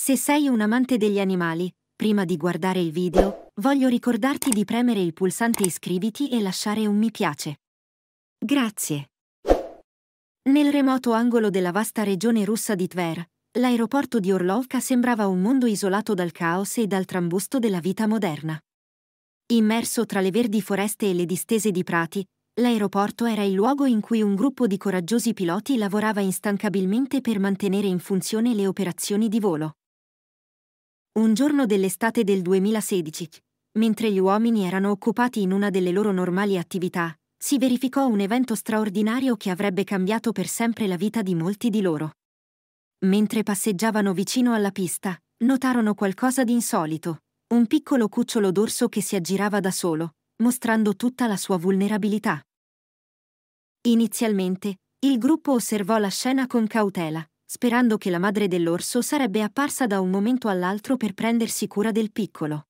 Se sei un amante degli animali, prima di guardare il video, voglio ricordarti di premere il pulsante iscriviti e lasciare un mi piace. Grazie. Nel remoto angolo della vasta regione russa di Tver, l'aeroporto di Orlovka sembrava un mondo isolato dal caos e dal trambusto della vita moderna. Immerso tra le verdi foreste e le distese di prati, l'aeroporto era il luogo in cui un gruppo di coraggiosi piloti lavorava instancabilmente per mantenere in funzione le operazioni di volo. Un giorno dell'estate del 2016, mentre gli uomini erano occupati in una delle loro normali attività, si verificò un evento straordinario che avrebbe cambiato per sempre la vita di molti di loro. Mentre passeggiavano vicino alla pista, notarono qualcosa di insolito, un piccolo cucciolo d'orso che si aggirava da solo, mostrando tutta la sua vulnerabilità. Inizialmente, il gruppo osservò la scena con cautela, sperando che la madre dell'orso sarebbe apparsa da un momento all'altro per prendersi cura del piccolo.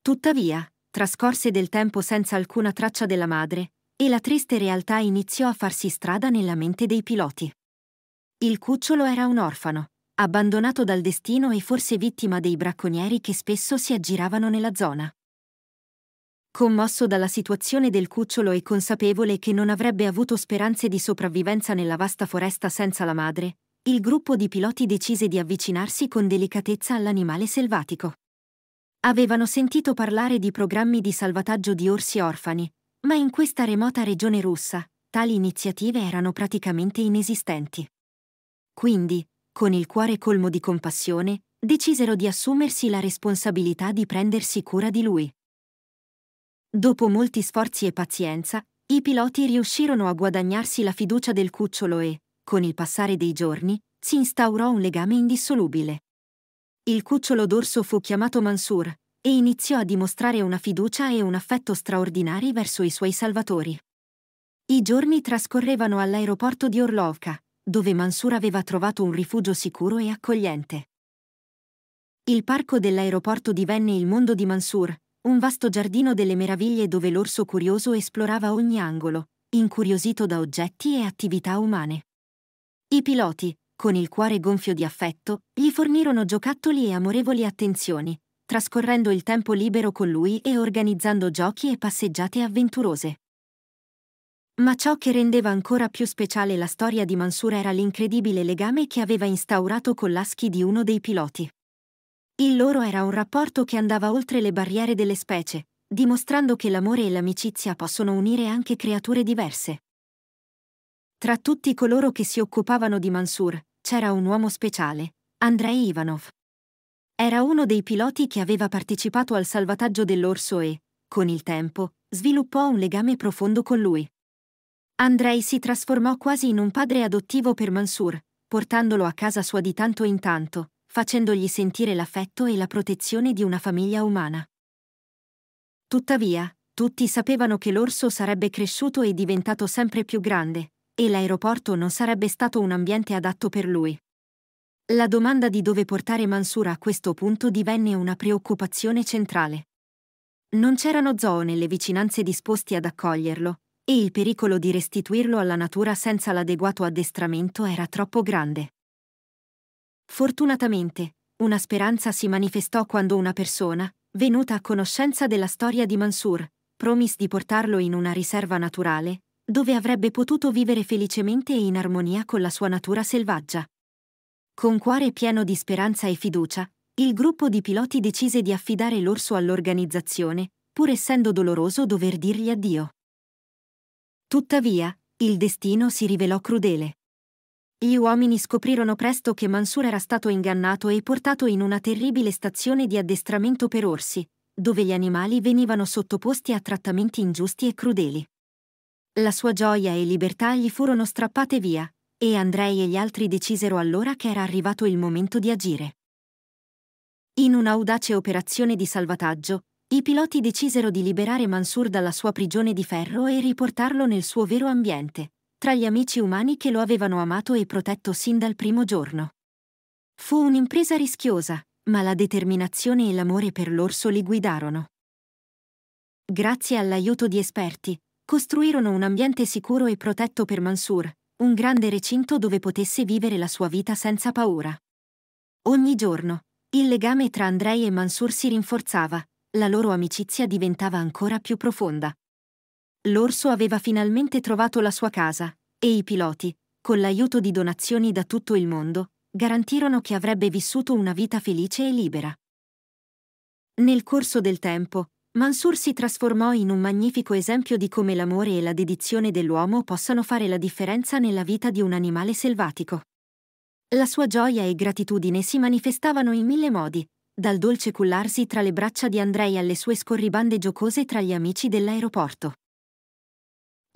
Tuttavia, trascorse del tempo senza alcuna traccia della madre, e la triste realtà iniziò a farsi strada nella mente dei piloti. Il cucciolo era un orfano, abbandonato dal destino e forse vittima dei bracconieri che spesso si aggiravano nella zona. Commosso dalla situazione del cucciolo e consapevole che non avrebbe avuto speranze di sopravvivenza nella vasta foresta senza la madre, il gruppo di piloti decise di avvicinarsi con delicatezza all'animale selvatico. Avevano sentito parlare di programmi di salvataggio di orsi orfani, ma in questa remota regione russa tali iniziative erano praticamente inesistenti. Quindi, con il cuore colmo di compassione, decisero di assumersi la responsabilità di prendersi cura di lui. Dopo molti sforzi e pazienza, i piloti riuscirono a guadagnarsi la fiducia del cucciolo e, con il passare dei giorni, si instaurò un legame indissolubile. Il cucciolo d'orso fu chiamato Mansur e iniziò a dimostrare una fiducia e un affetto straordinari verso i suoi salvatori. I giorni trascorrevano all'aeroporto di Orlovka, dove Mansur aveva trovato un rifugio sicuro e accogliente. Il parco dell'aeroporto divenne il mondo di Mansur, un vasto giardino delle meraviglie dove l'orso curioso esplorava ogni angolo, incuriosito da oggetti e attività umane. I piloti, con il cuore gonfio di affetto, gli fornirono giocattoli e amorevoli attenzioni, trascorrendo il tempo libero con lui e organizzando giochi e passeggiate avventurose. Ma ciò che rendeva ancora più speciale la storia di Mansur era l'incredibile legame che aveva instaurato con l'aschi di uno dei piloti. Il loro era un rapporto che andava oltre le barriere delle specie, dimostrando che l'amore e l'amicizia possono unire anche creature diverse. Tra tutti coloro che si occupavano di Mansur, c'era un uomo speciale, Andrei Ivanov. Era uno dei piloti che aveva partecipato al salvataggio dell'orso e, con il tempo, sviluppò un legame profondo con lui. Andrei si trasformò quasi in un padre adottivo per Mansur, portandolo a casa sua di tanto in tanto, facendogli sentire l'affetto e la protezione di una famiglia umana. Tuttavia, tutti sapevano che l'orso sarebbe cresciuto e diventato sempre più grande, e l'aeroporto non sarebbe stato un ambiente adatto per lui. La domanda di dove portare Mansur a questo punto divenne una preoccupazione centrale. Non c'erano zoo nelle vicinanze disposti ad accoglierlo, e il pericolo di restituirlo alla natura senza l'adeguato addestramento era troppo grande. Fortunatamente, una speranza si manifestò quando una persona, venuta a conoscenza della storia di Mansur, promise di portarlo in una riserva naturale, dove avrebbe potuto vivere felicemente e in armonia con la sua natura selvaggia. Con cuore pieno di speranza e fiducia, il gruppo di piloti decise di affidare l'orso all'organizzazione, pur essendo doloroso dover dirgli addio. Tuttavia, il destino si rivelò crudele. Gli uomini scoprirono presto che Mansur era stato ingannato e portato in una terribile stazione di addestramento per orsi, dove gli animali venivano sottoposti a trattamenti ingiusti e crudeli. La sua gioia e libertà gli furono strappate via, e Andrei e gli altri decisero allora che era arrivato il momento di agire. In un'audace operazione di salvataggio, i piloti decisero di liberare Mansur dalla sua prigione di ferro e riportarlo nel suo vero ambiente, tra gli amici umani che lo avevano amato e protetto sin dal primo giorno. Fu un'impresa rischiosa, ma la determinazione e l'amore per l'orso li guidarono. Grazie all'aiuto di esperti, costruirono un ambiente sicuro e protetto per Mansur, un grande recinto dove potesse vivere la sua vita senza paura. Ogni giorno, il legame tra Andrei e Mansur si rinforzava, la loro amicizia diventava ancora più profonda. L'orso aveva finalmente trovato la sua casa, e i piloti, con l'aiuto di donazioni da tutto il mondo, garantirono che avrebbe vissuto una vita felice e libera. Nel corso del tempo, Mansur si trasformò in un magnifico esempio di come l'amore e la dedizione dell'uomo possano fare la differenza nella vita di un animale selvatico. La sua gioia e gratitudine si manifestavano in mille modi, dal dolce cullarsi tra le braccia di Andrei alle sue scorribande giocose tra gli amici dell'aeroporto.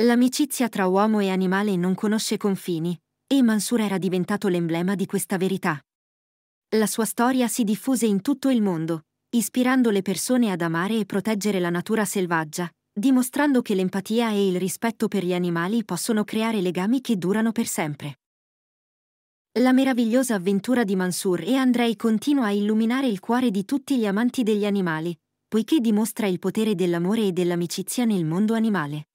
L'amicizia tra uomo e animale non conosce confini, e Mansur era diventato l'emblema di questa verità. La sua storia si diffuse in tutto il mondo, ispirando le persone ad amare e proteggere la natura selvaggia, dimostrando che l'empatia e il rispetto per gli animali possono creare legami che durano per sempre. La meravigliosa avventura di Mansur e Andrei continua a illuminare il cuore di tutti gli amanti degli animali, poiché dimostra il potere dell'amore e dell'amicizia nel mondo animale.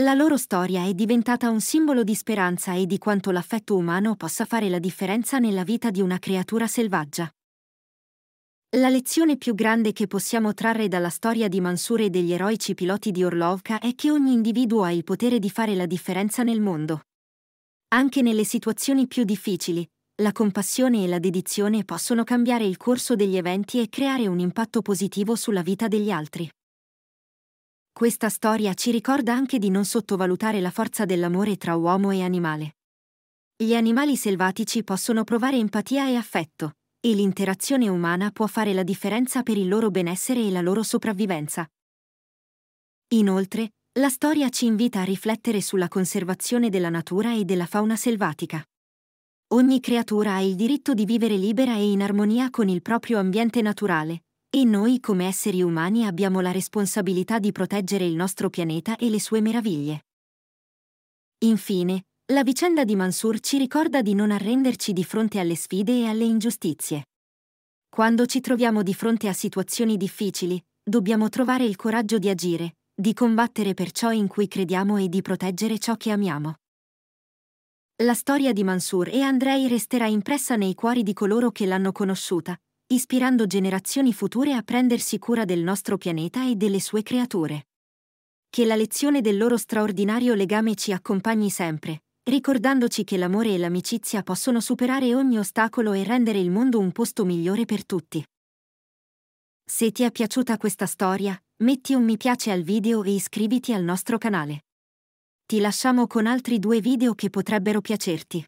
La loro storia è diventata un simbolo di speranza e di quanto l'affetto umano possa fare la differenza nella vita di una creatura selvaggia. La lezione più grande che possiamo trarre dalla storia di Mansur e degli eroici piloti di Orlovka è che ogni individuo ha il potere di fare la differenza nel mondo. Anche nelle situazioni più difficili, la compassione e la dedizione possono cambiare il corso degli eventi e creare un impatto positivo sulla vita degli altri. Questa storia ci ricorda anche di non sottovalutare la forza dell'amore tra uomo e animale. Gli animali selvatici possono provare empatia e affetto, e l'interazione umana può fare la differenza per il loro benessere e la loro sopravvivenza. Inoltre, la storia ci invita a riflettere sulla conservazione della natura e della fauna selvatica. Ogni creatura ha il diritto di vivere libera e in armonia con il proprio ambiente naturale, e noi come esseri umani abbiamo la responsabilità di proteggere il nostro pianeta e le sue meraviglie. Infine, la vicenda di Mansur ci ricorda di non arrenderci di fronte alle sfide e alle ingiustizie. Quando ci troviamo di fronte a situazioni difficili, dobbiamo trovare il coraggio di agire, di combattere per ciò in cui crediamo e di proteggere ciò che amiamo. La storia di Mansur e Andrei resterà impressa nei cuori di coloro che l'hanno conosciuta, ispirando generazioni future a prendersi cura del nostro pianeta e delle sue creature. Che la lezione del loro straordinario legame ci accompagni sempre, ricordandoci che l'amore e l'amicizia possono superare ogni ostacolo e rendere il mondo un posto migliore per tutti. Se ti è piaciuta questa storia, metti un mi piace al video e iscriviti al nostro canale. Ti lasciamo con altri due video che potrebbero piacerti.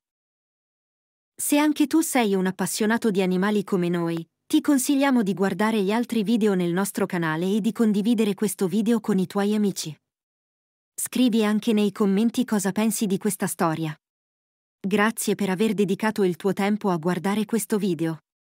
Se anche tu sei un appassionato di animali come noi, ti consigliamo di guardare gli altri video nel nostro canale e di condividere questo video con i tuoi amici. Scrivi anche nei commenti cosa pensi di questa storia. Grazie per aver dedicato il tuo tempo a guardare questo video.